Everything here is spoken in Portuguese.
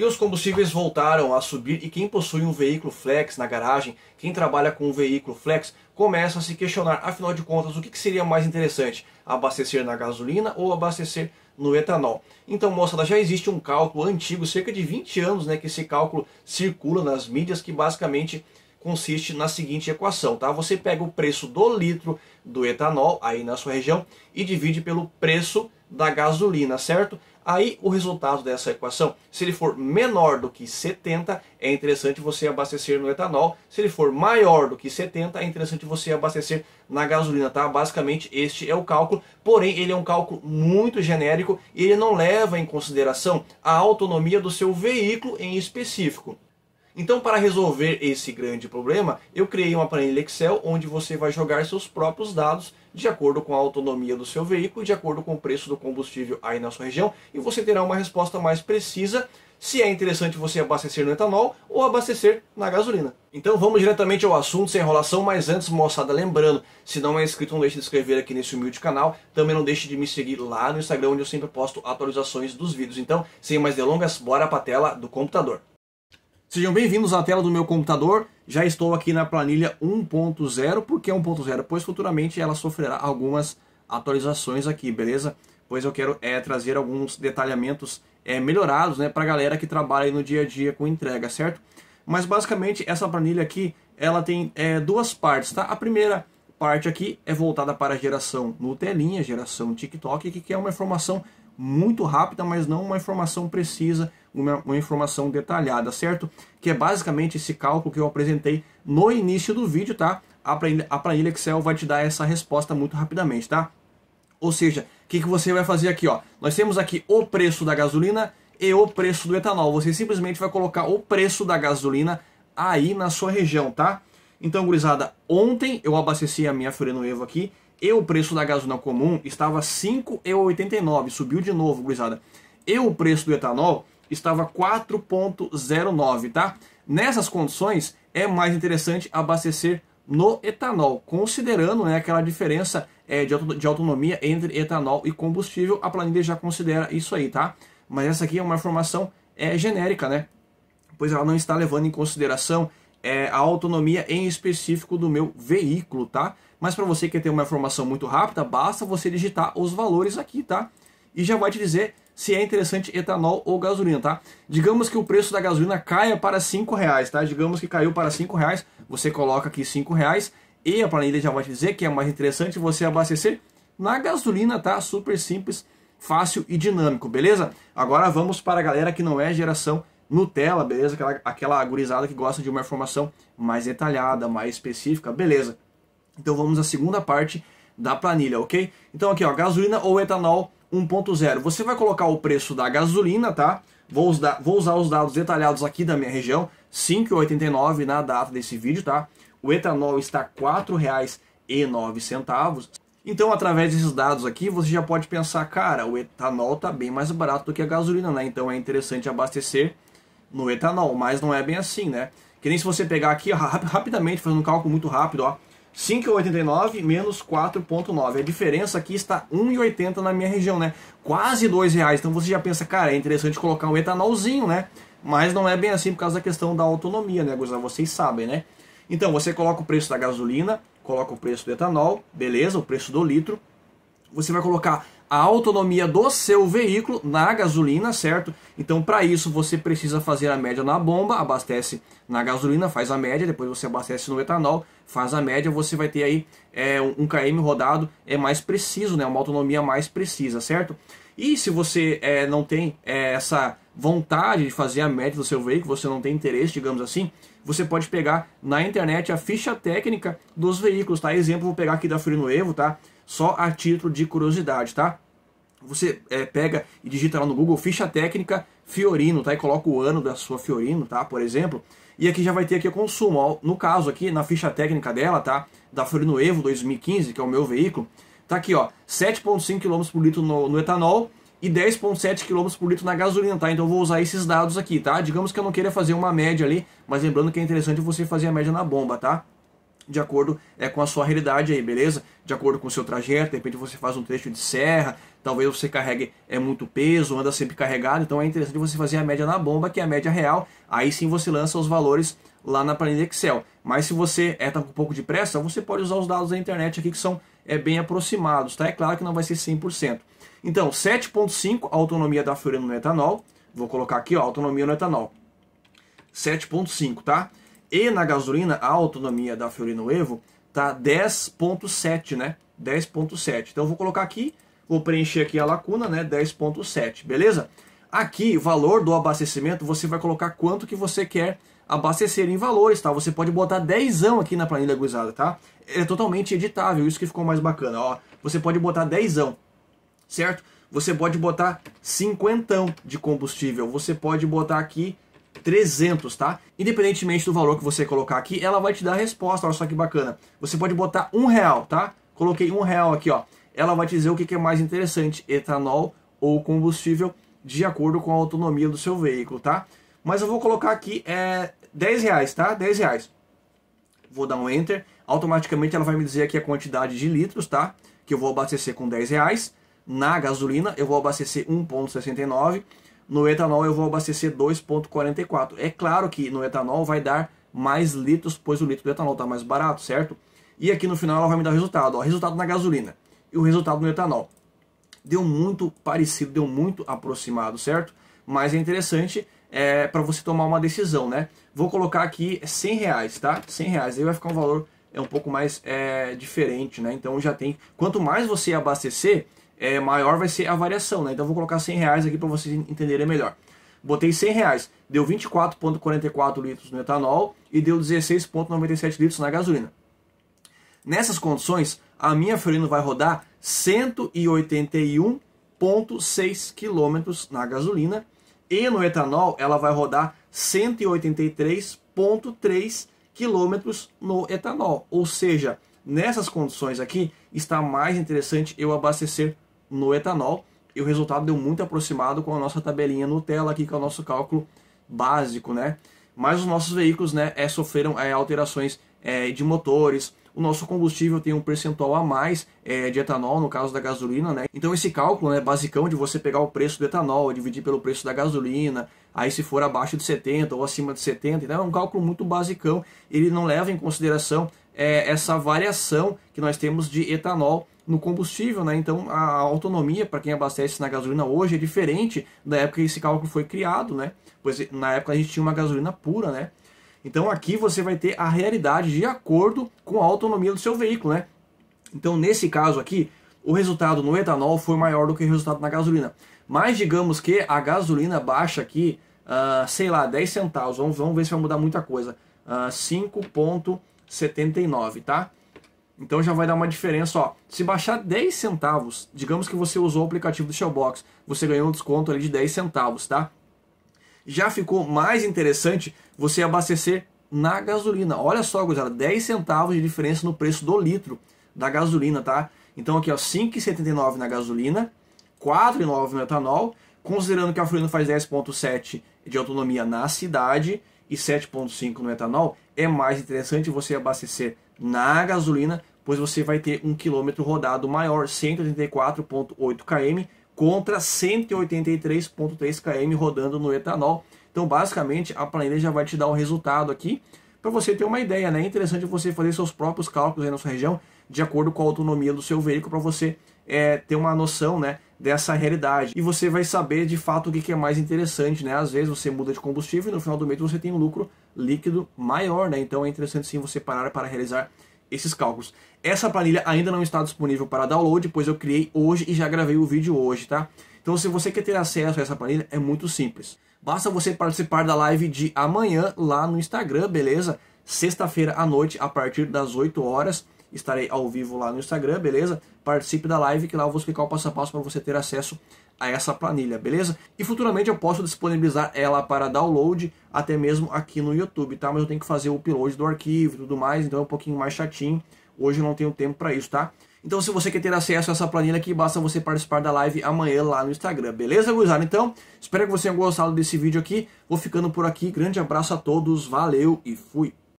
E os combustíveis voltaram a subir e quem possui um veículo flex na garagem, quem trabalha com um veículo flex, começa a se questionar, afinal de contas, o que seria mais interessante, abastecer na gasolina ou abastecer no etanol. Então, moçada, já existe um cálculo antigo, cerca de 20 anos, né, que esse cálculo circula nas mídias, que basicamente consiste na seguinte equação, tá? Você pega o preço do litro do etanol aí na sua região e divide pelo preço da gasolina, certo? Aí o resultado dessa equação, se ele for menor do que 70, é interessante você abastecer no etanol. Se ele for maior do que 70, é interessante você abastecer na gasolina, tá? Basicamente este é o cálculo, porém ele é um cálculo muito genérico e ele não leva em consideração a autonomia do seu veículo em específico. Então, para resolver esse grande problema, eu criei uma planilha Excel onde você vai jogar seus próprios dados de acordo com a autonomia do seu veículo, de acordo com o preço do combustível aí na sua região, e você terá uma resposta mais precisa se é interessante você abastecer no etanol ou abastecer na gasolina. Então vamos diretamente ao assunto sem enrolação, mas antes, moçada, lembrando, se não é inscrito, não deixe de se inscrever aqui nesse humilde canal, também não deixe de me seguir lá no Instagram, onde eu sempre posto atualizações dos vídeos. Então, sem mais delongas, bora pra tela do computador. Sejam bem-vindos à tela do meu computador. Já estou aqui na planilha 1.0. Por que 1.0? Pois futuramente ela sofrerá algumas atualizações aqui, beleza? Pois eu quero é, trazer alguns detalhamentos é, melhorados né, para a galera que trabalha no dia a dia com entrega, certo? Mas basicamente essa planilha aqui ela tem é, duas partes, tá? A primeira parte aqui é voltada para a geração Nutelinha, geração TikTok, que é uma informação muito rápida, mas não uma informação precisa, uma, uma, informação detalhada, certo? Que é basicamente esse cálculo que eu apresentei no início do vídeo, tá? A planilha, a planilha Excel vai te dar essa resposta muito rapidamente, tá? Ou seja, o que, que você vai fazer aqui, ó? Nós temos aqui o preço da gasolina e o preço do etanol. Você simplesmente vai colocar o preço da gasolina aí na sua região, tá? Então, gurizada, ontem eu abasteci a minha Fureno Evo aqui e o preço da gasolina comum estava 5,89, subiu de novo, gurizada. E o preço do etanol estava 4,09, tá? Nessas condições, é mais interessante abastecer no etanol, considerando né, aquela diferença é, de, de autonomia entre etanol e combustível, a planilha já considera isso aí, tá? Mas essa aqui é uma informação é, genérica, né? Pois ela não está levando em consideração é, a autonomia em específico do meu veículo, tá? Mas para você que quer ter uma informação muito rápida, basta você digitar os valores aqui, tá? E já vai te dizer se é interessante etanol ou gasolina, tá? Digamos que o preço da gasolina caia para 5 reais, tá? Digamos que caiu para 5 reais, você coloca aqui 5 reais e a planilha já vai te dizer que é mais interessante você abastecer na gasolina, tá? Super simples, fácil e dinâmico, beleza? Agora vamos para a galera que não é geração Nutella, beleza? Aquela, aquela gurizada que gosta de uma informação mais detalhada, mais específica, beleza? Então vamos à segunda parte da planilha, ok? Então aqui ó, gasolina ou etanol 1.0. Você vai colocar o preço da gasolina, tá? Vou usar, vou usar os dados detalhados aqui da minha região, 5,89 na data desse vídeo, tá? O etanol está R$ 4,09. Então, através desses dados aqui, você já pode pensar, cara, o etanol está bem mais barato do que a gasolina, né? Então é interessante abastecer no etanol, mas não é bem assim, né? Que nem se você pegar aqui, rapidamente, fazendo um cálculo muito rápido, ó, 5,89 menos 4,9. A diferença aqui está 1,80 na minha região, né? Quase 2 reais. Então você já pensa, cara, é interessante colocar um etanolzinho, né? Mas não é bem assim por causa da questão da autonomia, né, Vocês sabem, né? Então você coloca o preço da gasolina, coloca o preço do etanol, beleza, o preço do litro. Você vai colocar a autonomia do seu veículo na gasolina, certo? Então, para isso, você precisa fazer a média na bomba, abastece na gasolina, faz a média, depois você abastece no etanol, faz a média, você vai ter aí é, um KM rodado, é mais preciso, né? Uma autonomia mais precisa, certo? E se você é, não tem é, essa vontade de fazer a média do seu veículo, você não tem interesse, digamos assim, você pode pegar na internet a ficha técnica dos veículos, tá? Exemplo, vou pegar aqui da Furino Evo, tá? só a título de curiosidade, tá? Você é, pega e digita lá no Google ficha técnica Fiorino, tá? E coloca o ano da sua Fiorino, tá? Por exemplo. E aqui já vai ter aqui o consumo. Ó, no caso aqui, na ficha técnica dela, tá? Da Fiorino Evo 2015, que é o meu veículo, tá aqui, ó. 7,5 km por litro no, no etanol e 10,7 km por litro na gasolina, tá? Então eu vou usar esses dados aqui, tá? Digamos que eu não queira fazer uma média ali, mas lembrando que é interessante você fazer a média na bomba, tá? de acordo é, com a sua realidade aí, beleza? De acordo com o seu trajeto, de repente você faz um trecho de serra, talvez você carregue é, muito peso, anda sempre carregado, então é interessante você fazer a média na bomba, que é a média real, aí sim você lança os valores lá na planilha Excel. Mas se você está é, tá com um pouco de pressa, você pode usar os dados da internet aqui que são é, bem aproximados, tá? É claro que não vai ser 100%. Então, 7.5, autonomia da furina no etanol, vou colocar aqui, ó, autonomia no etanol. 7.5, tá? E na gasolina, a autonomia da Fiorino Evo tá 10.7, né? 10.7. Então eu vou colocar aqui, vou preencher aqui a lacuna, né? 10.7, beleza? Aqui, valor do abastecimento, você vai colocar quanto que você quer abastecer em valores, tá? Você pode botar 10 aqui na planilha guisada, tá? É totalmente editável, isso que ficou mais bacana, ó. Você pode botar 10 certo? Você pode botar cinquentão de combustível, você pode botar aqui 300, tá? Independentemente do valor que você colocar aqui, ela vai te dar a resposta, olha só que bacana. Você pode botar um real, tá? Coloquei um real aqui, ó. Ela vai te dizer o que é mais interessante, etanol ou combustível, de acordo com a autonomia do seu veículo, tá? Mas eu vou colocar aqui é, 10 reais, tá? 10 reais. Vou dar um Enter. Automaticamente ela vai me dizer aqui a quantidade de litros, tá? Que eu vou abastecer com 10 reais. Na gasolina eu vou abastecer 1,69 no etanol eu vou abastecer 2,44. É claro que no etanol vai dar mais litros, pois o litro do etanol está mais barato, certo? E aqui no final ela vai me dar o resultado, ó, resultado na gasolina e o resultado no etanol. Deu muito parecido, deu muito aproximado, certo? Mas é interessante é, para você tomar uma decisão, né? Vou colocar aqui 100 reais, tá? 100 reais, aí vai ficar um valor é um pouco mais é, diferente, né? Então já tem. Quanto mais você abastecer, é, maior vai ser a variação, né? Então vou colocar 100 reais aqui para vocês entenderem melhor. Botei 100 reais, deu 24,44 litros no etanol e deu 16,97 litros na gasolina. Nessas condições, a minha Fiorino vai rodar 181,6 km na gasolina e no etanol ela vai rodar 183,3 km no etanol. Ou seja, nessas condições aqui, está mais interessante eu abastecer no etanol e o resultado deu muito aproximado com a nossa tabelinha Nutella aqui, que é o nosso cálculo básico, né? Mas os nossos veículos, né, é, sofreram é, alterações é, de motores, o nosso combustível tem um percentual a mais é, de etanol, no caso da gasolina, né? Então esse cálculo, né, basicão de você pegar o preço do etanol, dividir pelo preço da gasolina, aí se for abaixo de 70 ou acima de 70, então é um cálculo muito basicão, ele não leva em consideração é, essa variação que nós temos de etanol no combustível, né? Então a autonomia para quem abastece na gasolina hoje é diferente da época que esse cálculo foi criado, né? Pois na época a gente tinha uma gasolina pura, né? Então aqui você vai ter a realidade de acordo com a autonomia do seu veículo, né? Então nesse caso aqui, o resultado no etanol foi maior do que o resultado na gasolina. Mas digamos que a gasolina baixa aqui, uh, sei lá, 10 centavos, vamos, vamos ver se vai mudar muita coisa. Uh, ah, 5,79, tá? Então já vai dar uma diferença, ó. Se baixar 10 centavos, digamos que você usou o aplicativo do Shellbox, você ganhou um desconto ali de 10 centavos, tá? Já ficou mais interessante você abastecer na gasolina. Olha só, gozada, 10 centavos de diferença no preço do litro da gasolina, tá? Então aqui, ó, 5,79 na gasolina, 4,9 no etanol, considerando que a Furino faz 10,7 de autonomia na cidade e 7,5 no etanol, é mais interessante você abastecer na gasolina pois você vai ter um quilômetro rodado maior, 184,8 km contra 183,3 km rodando no etanol. Então, basicamente, a planilha já vai te dar o resultado aqui para você ter uma ideia, né? É interessante você fazer seus próprios cálculos aí na sua região, de acordo com a autonomia do seu veículo, para você é, ter uma noção, né? Dessa realidade. E você vai saber de fato o que, que é mais interessante, né? Às vezes você muda de combustível e no final do mês você tem um lucro líquido maior, né? Então é interessante sim você parar para realizar esses cálculos. Essa planilha ainda não está disponível para download, pois eu criei hoje e já gravei o vídeo hoje, tá? Então, se você quer ter acesso a essa planilha, é muito simples. Basta você participar da live de amanhã lá no Instagram, beleza? Sexta-feira à noite, a partir das 8 horas estarei ao vivo lá no Instagram, beleza? Participe da live que lá eu vou explicar o passo a passo para você ter acesso a essa planilha, beleza? E futuramente eu posso disponibilizar ela para download até mesmo aqui no YouTube, tá? Mas eu tenho que fazer o upload do arquivo e tudo mais, então é um pouquinho mais chatinho. Hoje eu não tenho tempo para isso, tá? Então se você quer ter acesso a essa planilha aqui, basta você participar da live amanhã lá no Instagram, beleza, gurizada? Então, espero que você tenha gostado desse vídeo aqui. Vou ficando por aqui. Grande abraço a todos, valeu e fui!